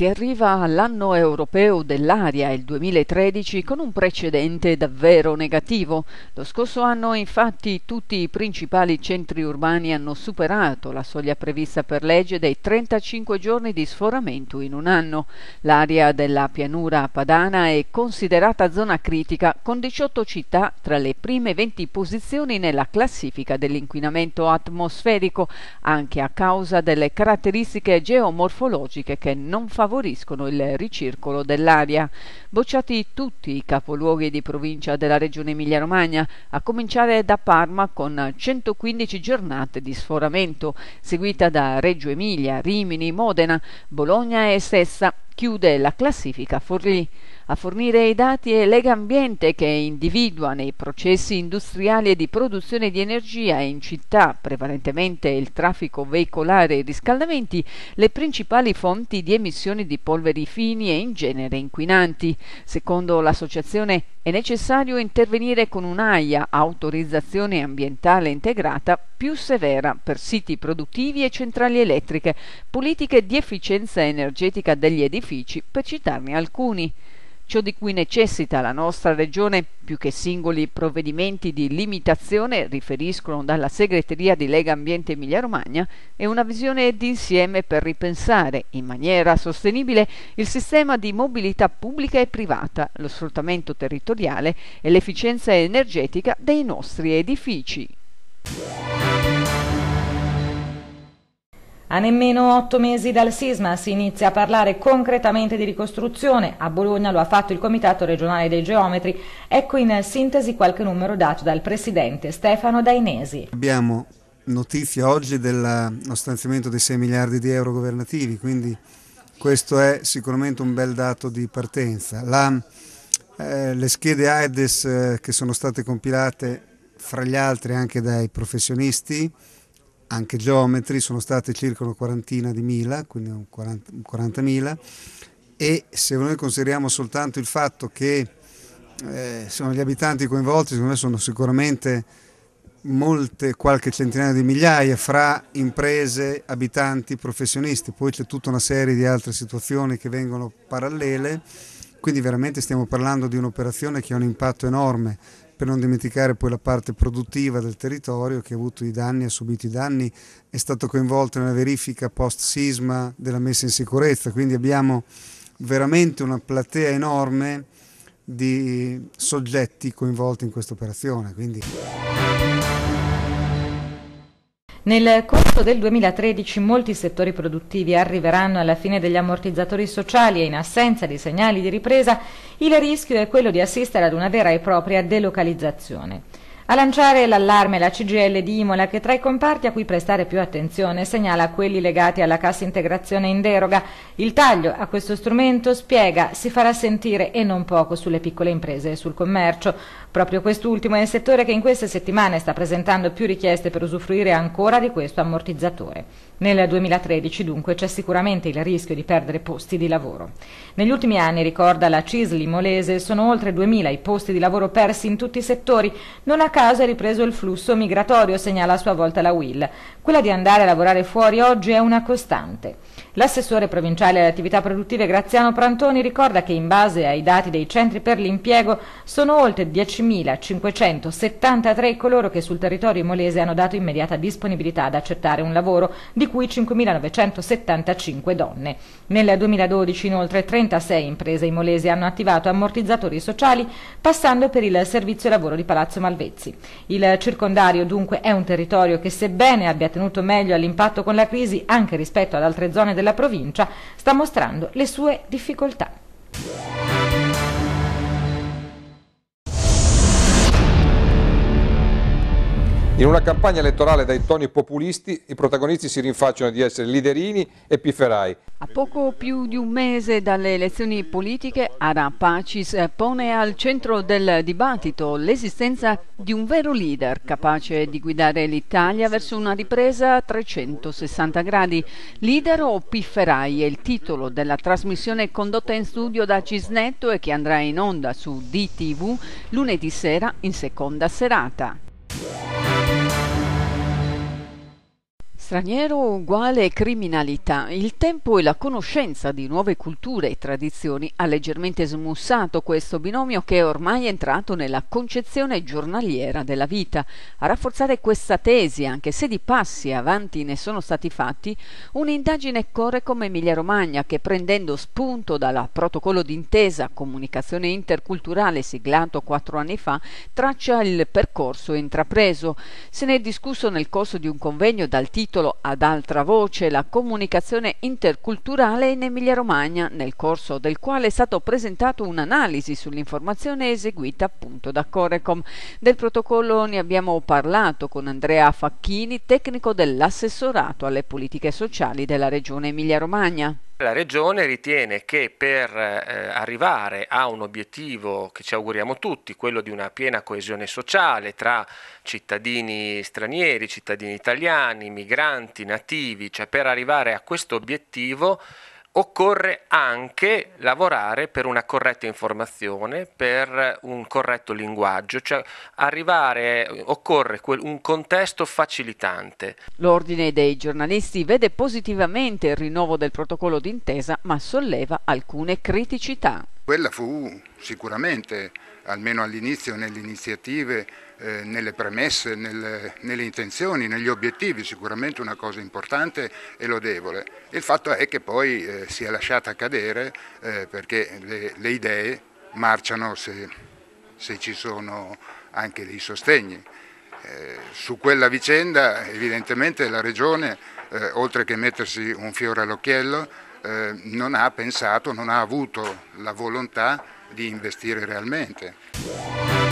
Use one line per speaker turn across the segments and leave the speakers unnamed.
si arriva all'anno europeo dell'aria, il 2013, con un precedente davvero negativo. Lo scorso anno infatti tutti i principali centri urbani hanno superato la soglia prevista per legge dei 35 giorni di sforamento in un anno. L'area della pianura padana è considerata zona critica con 18 città tra le prime 20 posizioni nella classifica dell'inquinamento atmosferico, anche a causa delle caratteristiche geomorfologiche che non favoriscono favoriscono il ricircolo dell'aria. Bocciati tutti i capoluoghi di provincia della regione Emilia-Romagna, a cominciare da Parma con 115 giornate di sforamento, seguita da Reggio Emilia, Rimini, Modena, Bologna e Sessa, chiude la classifica Forlì a fornire i dati è Legambiente che individua nei processi industriali e di produzione di energia in città, prevalentemente il traffico veicolare e i riscaldamenti, le principali fonti di emissioni di polveri fini e in genere inquinanti. Secondo l'associazione è necessario intervenire con un'AIA, autorizzazione ambientale integrata, più severa per siti produttivi e centrali elettriche, politiche di efficienza energetica degli edifici, per citarne alcuni ciò di cui necessita la nostra Regione più che singoli provvedimenti di limitazione, riferiscono dalla segreteria di Lega Ambiente Emilia Romagna, è una visione d'insieme per ripensare in maniera sostenibile il sistema di mobilità pubblica e privata, lo sfruttamento territoriale e l'efficienza energetica dei nostri edifici. A nemmeno otto mesi dal sisma
si inizia a parlare concretamente di ricostruzione. A Bologna lo ha fatto il Comitato regionale dei geometri. Ecco in sintesi qualche numero dato dal presidente Stefano Dainesi.
Abbiamo notizia oggi dello stanziamento di 6 miliardi di euro governativi, quindi questo è sicuramente un bel dato di partenza. La, eh, le schede AEDES eh, che sono state compilate fra gli altri anche dai professionisti anche geometri, sono state circa una quarantina di mila, quindi 40.000 e se noi consideriamo soltanto il fatto che eh, sono gli abitanti coinvolti, secondo me sono sicuramente molte, qualche centinaia di migliaia fra imprese, abitanti, professionisti, poi c'è tutta una serie di altre situazioni che vengono parallele, quindi veramente stiamo parlando di un'operazione che ha un impatto enorme per non dimenticare poi la parte produttiva del territorio che ha avuto i danni, ha subito i danni, è stato coinvolto nella verifica post sisma della messa in sicurezza, quindi abbiamo veramente una platea enorme di soggetti coinvolti in questa operazione. Quindi...
Nel corso del 2013 molti settori produttivi arriveranno alla fine degli ammortizzatori sociali e in assenza di segnali di ripresa il rischio è quello di assistere ad una vera e propria delocalizzazione. A lanciare l'allarme la CGL di Imola che tra i comparti a cui prestare più attenzione segnala quelli legati alla cassa integrazione in deroga. Il taglio a questo strumento, spiega, si farà sentire e non poco sulle piccole imprese e sul commercio. Proprio quest'ultimo è il settore che in queste settimane sta presentando più richieste per usufruire ancora di questo ammortizzatore. Nel 2013 dunque c'è sicuramente il rischio di perdere posti di lavoro. Negli ultimi anni, ricorda la Cisli Molese, sono oltre 2.000 i posti di lavoro persi in tutti i settori. Non a caso è ripreso il flusso migratorio, segnala a sua volta la Will. Quella di andare a lavorare fuori oggi è una costante. L'assessore provinciale alle attività produttive Graziano Prantoni ricorda che in base ai dati dei centri per l'impiego sono oltre 10 10.573 coloro che sul territorio molese hanno dato immediata disponibilità ad accettare un lavoro, di cui 5.975 donne. Nel 2012 inoltre 36 imprese in molese hanno attivato ammortizzatori sociali passando per il servizio lavoro di Palazzo Malvezzi. Il circondario dunque è un territorio che sebbene abbia tenuto meglio all'impatto con la crisi anche rispetto ad altre zone della provincia, sta mostrando le sue difficoltà.
In una campagna elettorale dai toni populisti, i protagonisti si rinfacciano di essere liderini e pifferai. A
poco più di un mese dalle elezioni politiche, Ara Pacis pone al centro del dibattito l'esistenza di un vero leader capace di guidare l'Italia verso una ripresa a 360 gradi. Leader o pifferai è il titolo della trasmissione condotta in studio da Cisnetto e che andrà in onda su DTV lunedì sera in seconda serata. Straniero uguale criminalità. Il tempo e la conoscenza di nuove culture e tradizioni ha leggermente smussato questo binomio che è ormai entrato nella concezione giornaliera della vita. A rafforzare questa tesi, anche se di passi avanti ne sono stati fatti, un'indagine corre come Emilia-Romagna che prendendo spunto dal protocollo d'intesa comunicazione interculturale siglato quattro anni fa, traccia il percorso intrapreso. Se ne è discusso nel corso di un convegno dal titolo titolo ad altra voce la comunicazione interculturale in Emilia-Romagna, nel corso del quale è stato presentato un'analisi sull'informazione eseguita appunto da Corecom. Del protocollo ne abbiamo parlato con Andrea Facchini, tecnico dell'assessorato alle politiche sociali della Regione Emilia-Romagna.
La Regione ritiene che per eh, arrivare a un obiettivo che ci auguriamo tutti, quello di una piena coesione sociale tra cittadini stranieri, cittadini italiani, migranti, nativi, cioè per arrivare a questo obiettivo Occorre anche lavorare per una corretta informazione, per un corretto linguaggio, cioè arrivare, occorre un contesto
facilitante.
L'ordine dei giornalisti vede positivamente il rinnovo del protocollo d'intesa, ma solleva alcune criticità.
Quella fu sicuramente, almeno all'inizio, nelle iniziative eh, nelle premesse, nelle, nelle, intenzioni, negli obiettivi, sicuramente una cosa importante e lodevole. Il fatto è che poi eh, si è lasciata cadere eh, perché le, le, idee marciano se, se, ci sono anche dei sostegni. Eh, su quella vicenda evidentemente la Regione, eh, oltre che mettersi un fiore all'occhiello, non ha pensato, non ha avuto la volontà di investire realmente.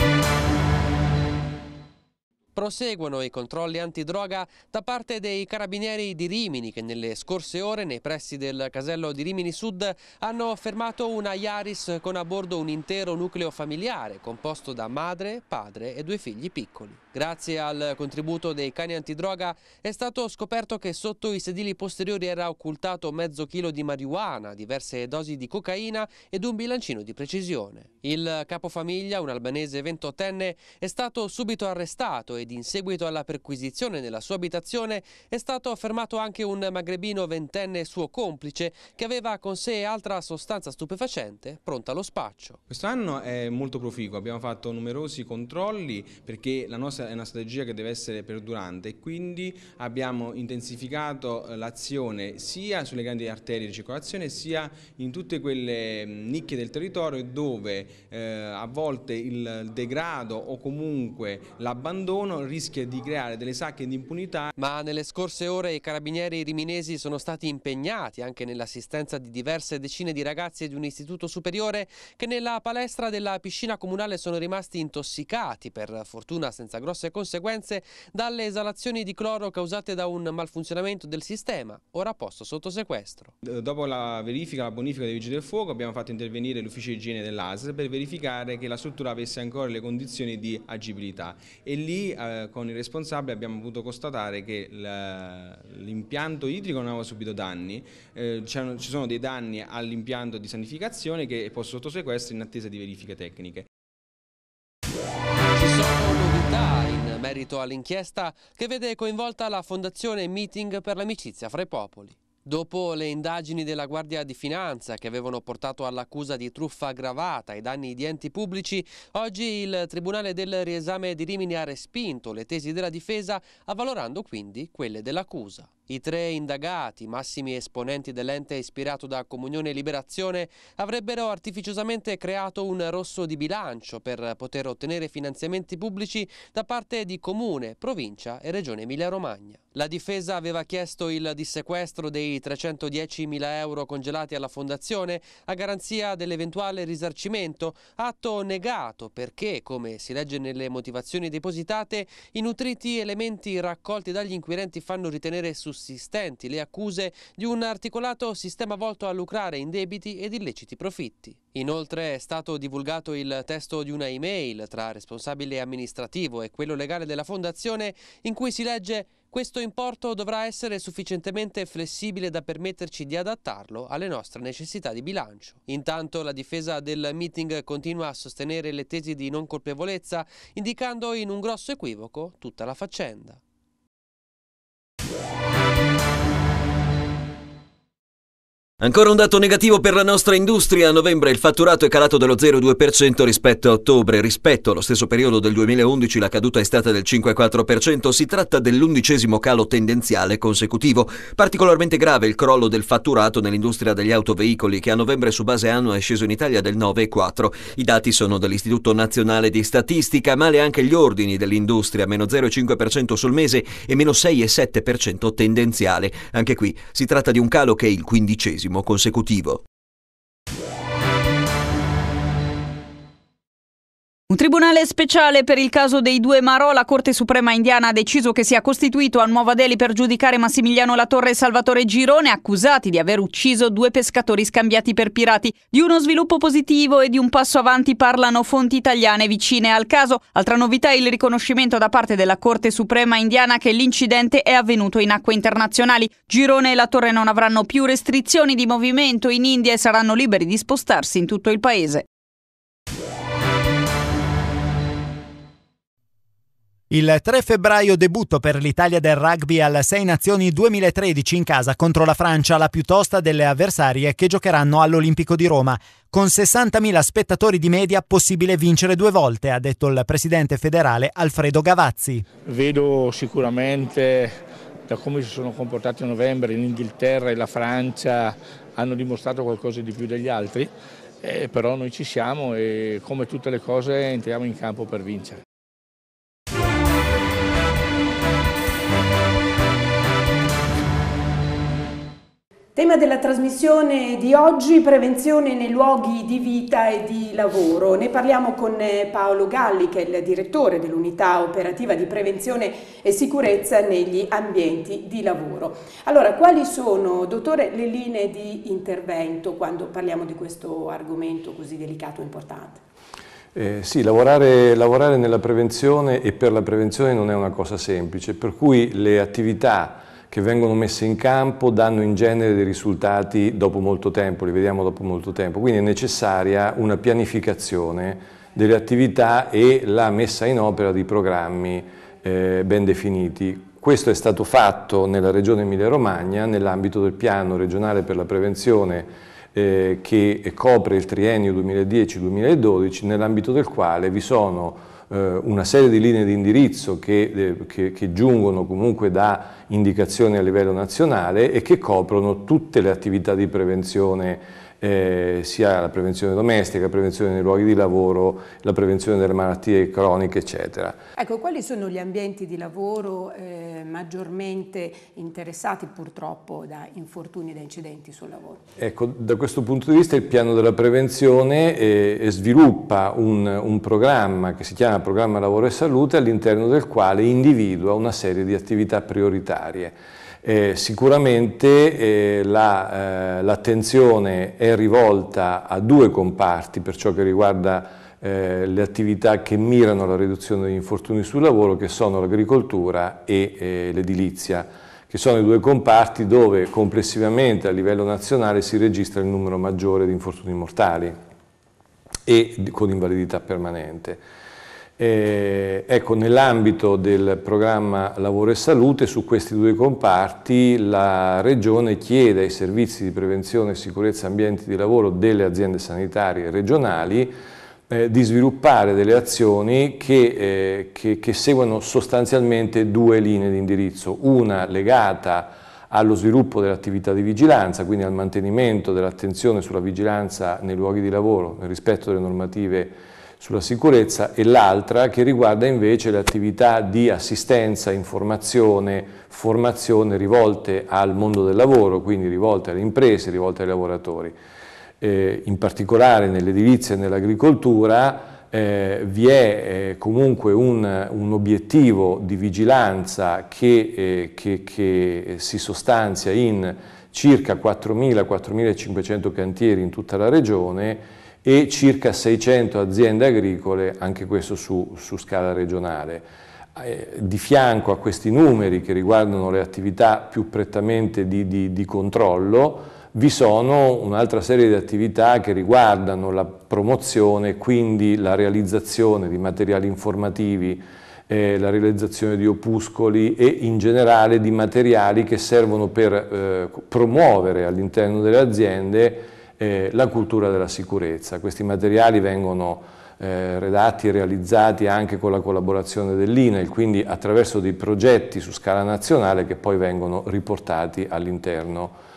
Proseguono i controlli
antidroga da parte dei carabinieri di Rimini che nelle scorse ore nei pressi del casello di Rimini Sud hanno fermato una Yaris con a bordo un intero nucleo familiare composto da madre, padre e due figli piccoli. Grazie al contributo dei cani antidroga è stato scoperto che sotto i sedili posteriori era occultato mezzo chilo di marijuana, diverse dosi di cocaina ed un bilancino di precisione. Il capofamiglia, un albanese 28enne, è stato subito arrestato ed in seguito alla perquisizione nella sua abitazione è stato fermato anche un magrebino ventenne suo complice che aveva con sé altra sostanza stupefacente pronta allo spaccio. Quest'anno è molto proficuo, abbiamo fatto numerosi controlli perché la nostra è una strategia che deve essere perdurante e quindi abbiamo intensificato eh, l'azione sia sulle grandi arterie di circolazione sia in tutte quelle mm, nicchie del territorio dove eh, a volte il degrado o comunque l'abbandono rischia di creare delle sacche di impunità. Ma nelle scorse ore i carabinieri riminesi sono stati impegnati anche nell'assistenza di diverse decine di ragazzi di un istituto superiore che nella palestra della piscina comunale sono rimasti intossicati per fortuna senza grossi grosse conseguenze dalle esalazioni di cloro causate da un malfunzionamento del sistema, ora posto sotto sequestro. Eh, dopo la verifica, la bonifica dei vigili del fuoco abbiamo fatto intervenire l'ufficio igiene dell'ASL per verificare che la struttura avesse ancora le condizioni di agibilità e lì eh, con il responsabile abbiamo potuto constatare che l'impianto idrico non aveva subito danni, eh, ci sono dei danni all'impianto di sanificazione che è posto sotto sequestro in attesa di verifiche tecniche. merito all'inchiesta che vede coinvolta la Fondazione Meeting per l'amicizia fra i popoli. Dopo le indagini della Guardia di Finanza che avevano portato all'accusa di truffa aggravata ai danni di enti pubblici, oggi il Tribunale del Riesame di Rimini ha respinto le tesi della difesa, avvalorando quindi quelle dell'accusa. I tre indagati, massimi esponenti dell'ente ispirato da Comunione e Liberazione, avrebbero artificiosamente creato un rosso di bilancio per poter ottenere finanziamenti pubblici da parte di Comune, Provincia e Regione Emilia-Romagna. La difesa aveva chiesto il dissequestro dei 310.000 euro congelati alla Fondazione a garanzia dell'eventuale risarcimento, atto negato perché, come si legge nelle motivazioni depositate, i nutriti elementi raccolti dagli inquirenti fanno ritenere su persistenti le accuse di un articolato sistema volto a lucrare in debiti ed illeciti profitti. Inoltre è stato divulgato il testo di una email tra responsabile amministrativo e quello legale della fondazione in cui si legge questo importo dovrà essere sufficientemente flessibile da permetterci di adattarlo alle nostre necessità di bilancio. Intanto la difesa del meeting continua a sostenere le tesi di non colpevolezza, indicando in un grosso equivoco tutta la faccenda. Ancora un dato negativo per la nostra industria. A novembre il fatturato è calato dello 0,2% rispetto a ottobre. Rispetto allo stesso periodo del 2011 la caduta è stata del 5,4%. Si tratta dell'undicesimo calo tendenziale consecutivo. Particolarmente grave il crollo del fatturato nell'industria degli autoveicoli che a novembre su base annua è sceso in Italia del 9,4%. I dati sono dell'Istituto Nazionale di Statistica, male anche gli ordini dell'industria, meno 0,5% sul mese e meno 6,7% tendenziale. Anche qui si tratta di un calo che è il quindicesimo settimo consecutivo.
Un tribunale speciale per il caso dei due Marò, la Corte Suprema indiana ha deciso che sia costituito a Nuova Delhi per giudicare Massimiliano Latorre e Salvatore Girone, accusati di aver ucciso due pescatori scambiati per pirati. Di uno sviluppo positivo e di un passo avanti parlano fonti italiane vicine al caso. Altra novità è il riconoscimento da parte della Corte Suprema indiana che l'incidente è avvenuto in acque internazionali. Girone e Latorre non avranno più restrizioni di movimento in India e saranno liberi di spostarsi in tutto il paese.
Il 3 febbraio debutto per l'Italia del rugby alla Sei Nazioni 2013 in casa contro la Francia, la più tosta delle avversarie che giocheranno all'Olimpico di Roma. Con 60.000 spettatori di media possibile vincere due volte, ha detto il presidente federale Alfredo Gavazzi. Vedo sicuramente
da come si sono comportati a novembre in Inghilterra e la Francia hanno dimostrato qualcosa di più degli altri, eh, però noi ci siamo e come tutte le cose entriamo in campo per vincere.
Tema della trasmissione di oggi, prevenzione nei luoghi di vita e di lavoro. Ne parliamo con eh, Paolo Galli, che è il direttore dell'unità operativa di prevenzione e sicurezza negli ambienti di lavoro. Allora, quali sono, dottore, le linee di intervento quando parliamo di questo argomento così delicato e importante?
Eh, sì, lavorare, lavorare nella prevenzione e per la prevenzione non è una cosa semplice, per cui le attività che vengono messe in campo danno in genere dei risultati dopo molto tempo, li vediamo dopo molto tempo, quindi è necessaria una pianificazione delle attività e la messa in opera di programmi eh, ben definiti. Questo è stato fatto nella regione Emilia-Romagna nell'ambito del piano regionale per la prevenzione eh, che copre il triennio 2010-2012 nell'ambito del quale vi sono eh, una serie di linee di indirizzo che, eh, che, che, giungono comunque da indicazioni a livello nazionale e che coprono tutte le attività di prevenzione eh, sia la prevenzione domestica, la prevenzione nei luoghi di lavoro, la prevenzione delle malattie croniche, eccetera.
Ecco, quali sono gli ambienti di lavoro eh, maggiormente interessati purtroppo da infortuni e da incidenti sul lavoro?
Ecco, da questo punto di vista il piano della prevenzione eh, sviluppa un, un programma che si chiama Programma Lavoro e Salute all'interno del quale individua una serie di attività prioritarie. Eh, sicuramente eh, l'attenzione la, eh, è rivolta a due comparti per ciò che riguarda eh, le attività che mirano alla riduzione degli infortuni sul lavoro che sono l'agricoltura e eh, l'edilizia che sono i due comparti dove complessivamente a livello nazionale si registra il numero maggiore di infortuni mortali e con invalidità permanente. Eh, ecco, nell'ambito del programma Lavoro e Salute, su questi due comparti, la Regione chiede ai servizi di prevenzione e sicurezza ambienti di lavoro delle aziende sanitarie regionali eh, di sviluppare delle azioni che, eh, che, che seguono sostanzialmente due linee di indirizzo, una legata allo sviluppo dell'attività di vigilanza, quindi al mantenimento dell'attenzione sulla vigilanza nei luoghi di lavoro, nel rispetto delle normative sulla sicurezza e l'altra che riguarda invece le attività di assistenza, informazione, formazione rivolte al mondo del lavoro, quindi rivolte alle imprese, rivolte ai lavoratori. Eh, in particolare nell'edilizia e nell'agricoltura eh, vi è eh, comunque un, un, obiettivo di vigilanza che, eh, che, che si sostanzia in circa 4.000-4.500 cantieri in tutta la regione e circa 600 aziende agricole, anche questo su, su scala regionale eh, di fianco a questi numeri che riguardano le attività più prettamente di, di, di controllo, vi sono un'altra serie di attività che riguardano la promozione, quindi la realizzazione di materiali informativi, eh, la realizzazione di opuscoli e in generale di materiali che servono per eh, promuovere all'interno delle aziende eh, la cultura della sicurezza. Questi materiali vengono eh, redatti e realizzati anche con la collaborazione dell'INEL, quindi attraverso dei progetti su scala nazionale che poi vengono riportati all'interno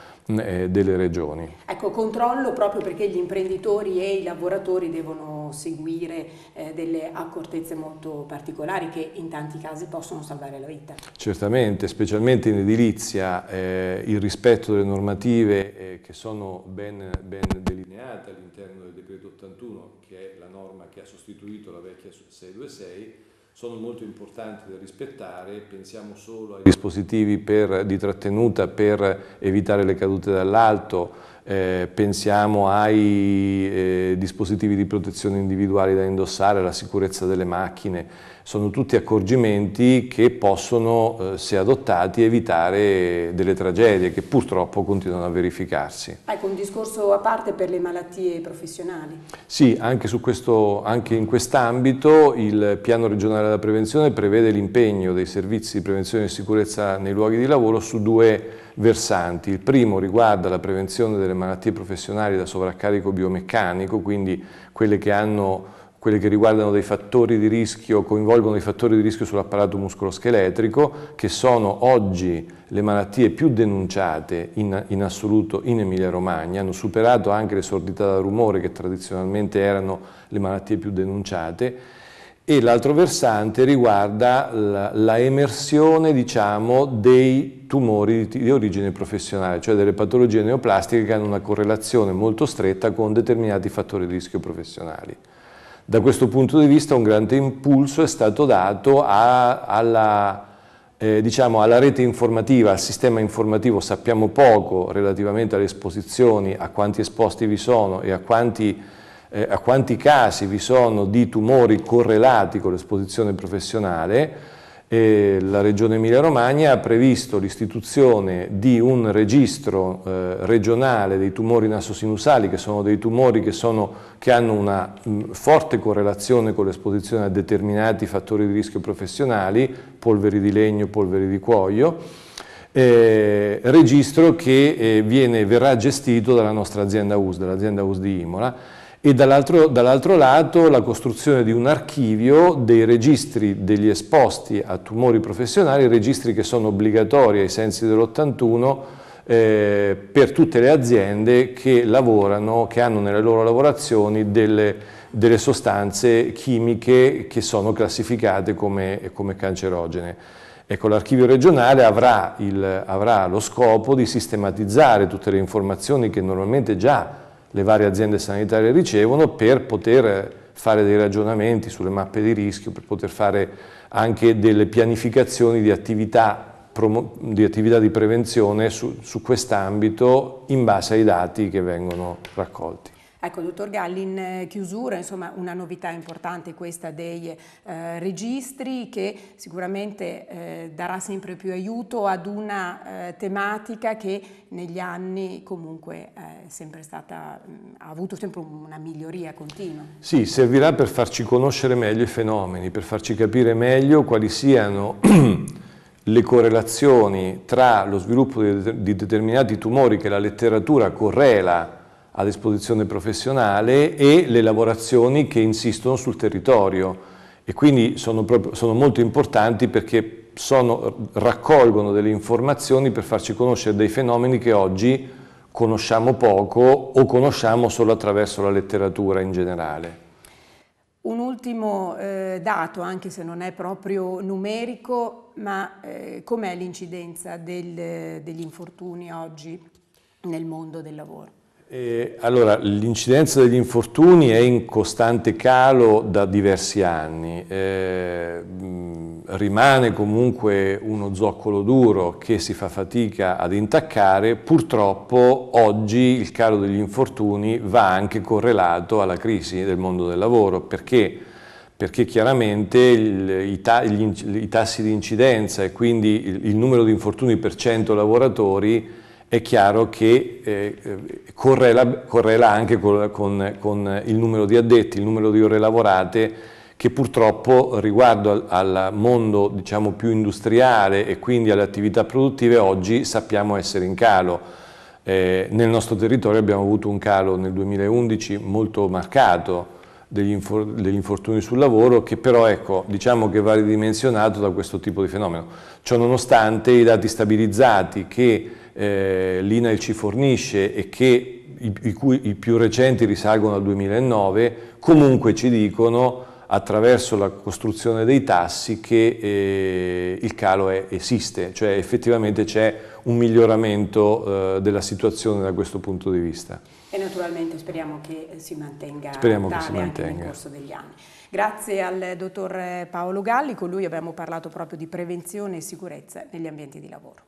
eh, delle regioni.
Ecco, controllo proprio perché gli imprenditori e i lavoratori devono seguire eh, delle accortezze molto particolari che in tanti casi possono salvare la vita.
Certamente, specialmente in edilizia, eh, il rispetto delle normative eh, che sono ben, ben delineate all'interno del decreto 81, che è la norma che ha sostituito la vecchia 626, sono molto importanti da rispettare, pensiamo solo ai dispositivi per, di trattenuta per evitare le cadute dall'alto, eh, pensiamo ai eh, dispositivi di protezione individuali da indossare, alla sicurezza delle macchine, sono tutti accorgimenti che possono, eh, se adottati, evitare delle tragedie che purtroppo continuano a verificarsi.
Ecco, un discorso a parte per le malattie professionali.
Sì, anche, questo, anche in quest'ambito il piano regionale della prevenzione prevede l'impegno dei servizi di prevenzione e sicurezza nei luoghi di lavoro su due versanti. Il primo riguarda la prevenzione delle malattie professionali da sovraccarico biomeccanico, quindi quelle che hanno quelle che riguardano dei fattori di rischio, coinvolgono dei fattori di rischio sull'apparato muscoloscheletrico, che sono oggi le malattie più denunciate in, in assoluto in Emilia-Romagna, hanno superato anche le sordità da rumore che tradizionalmente erano le malattie più denunciate e l'altro versante riguarda la, la emersione diciamo, dei tumori di, di, origine professionale, cioè delle patologie neoplastiche che hanno una correlazione molto stretta con determinati fattori di rischio professionali. Da questo punto di vista un grande impulso è stato dato a, alla, eh, diciamo, alla rete informativa, al sistema informativo, sappiamo poco relativamente alle esposizioni, a quanti esposti vi sono e a quanti eh, a quanti casi vi sono di tumori correlati con l'esposizione professionale, eh, la Regione Emilia-Romagna ha previsto l'istituzione di un registro eh, regionale dei tumori nasosinusali, che sono dei tumori che, sono, che hanno una mh, mm, forte correlazione con l'esposizione a determinati fattori di rischio professionali, polveri di legno, polveri di cuoio, eh, registro che eh, viene, verrà gestito dalla nostra azienda US, dall'azienda US di Imola, e dall'altro, dall'altro lato la costruzione di un archivio dei registri degli esposti a tumori professionali, registri che sono obbligatori ai sensi dell'81 eh, per tutte le aziende che lavorano, che hanno nelle loro lavorazioni delle, delle sostanze chimiche che sono classificate come, come cancerogene. Ecco, l'archivio regionale avrà, il, avrà, lo scopo di sistematizzare tutte le informazioni che normalmente già le varie aziende sanitarie ricevono per poter fare dei ragionamenti sulle mappe di rischio, per poter fare anche delle pianificazioni di attività di, attività di prevenzione su, su quest'ambito in base ai dati che vengono raccolti.
Ecco, dottor Galli, in eh, chiusura, insomma, una novità importante questa dei eh, registri che sicuramente eh, darà sempre più aiuto ad una eh, tematica che negli anni comunque eh, è sempre stata, mh, mm, ha avuto sempre una miglioria continua.
Sì, servirà per farci conoscere meglio i fenomeni, per farci capire meglio quali siano le correlazioni tra lo sviluppo di determinati tumori che la letteratura correla ad esposizione professionale e le lavorazioni che insistono sul territorio e quindi sono, proprio, sono molto importanti perché sono, raccolgono delle informazioni per farci conoscere dei fenomeni che oggi conosciamo poco o conosciamo solo attraverso la letteratura in generale.
Un ultimo eh, dato, anche se non è proprio numerico, ma eh, com'è l'incidenza degli infortuni oggi nel mondo del lavoro?
allora, l'incidenza degli infortuni è in costante calo da diversi anni, eh, rimane comunque uno zoccolo duro che si fa fatica ad intaccare, purtroppo oggi il calo degli infortuni va anche correlato alla crisi del mondo del lavoro, perché? perché chiaramente il, i, ta, gli, i, tassi di incidenza e quindi il, il numero di infortuni per 100 lavoratori è chiaro che eh, correla, correla, anche con, con, con, il numero di addetti, il numero di ore lavorate, che purtroppo riguardo al, al mondo diciamo, più industriale e quindi alle attività produttive oggi sappiamo essere in calo. Eh, nel nostro territorio abbiamo avuto un calo nel 2011 molto marcato degli, infor degli infortuni sul lavoro che però ecco, diciamo che va ridimensionato da questo tipo di fenomeno. Ciò nonostante i dati stabilizzati che eh, l'INAIL ci fornisce e che i, i, cui, i più recenti risalgono al 2009, comunque ci dicono attraverso la costruzione dei tassi che eh, il calo è, esiste, cioè effettivamente c'è un miglioramento eh, della situazione da questo punto di vista.
E naturalmente speriamo che si mantenga speriamo tale si mantenga. anche nel corso degli anni. Grazie al dottor Paolo Galli, con lui abbiamo parlato proprio di prevenzione e sicurezza negli ambienti di lavoro.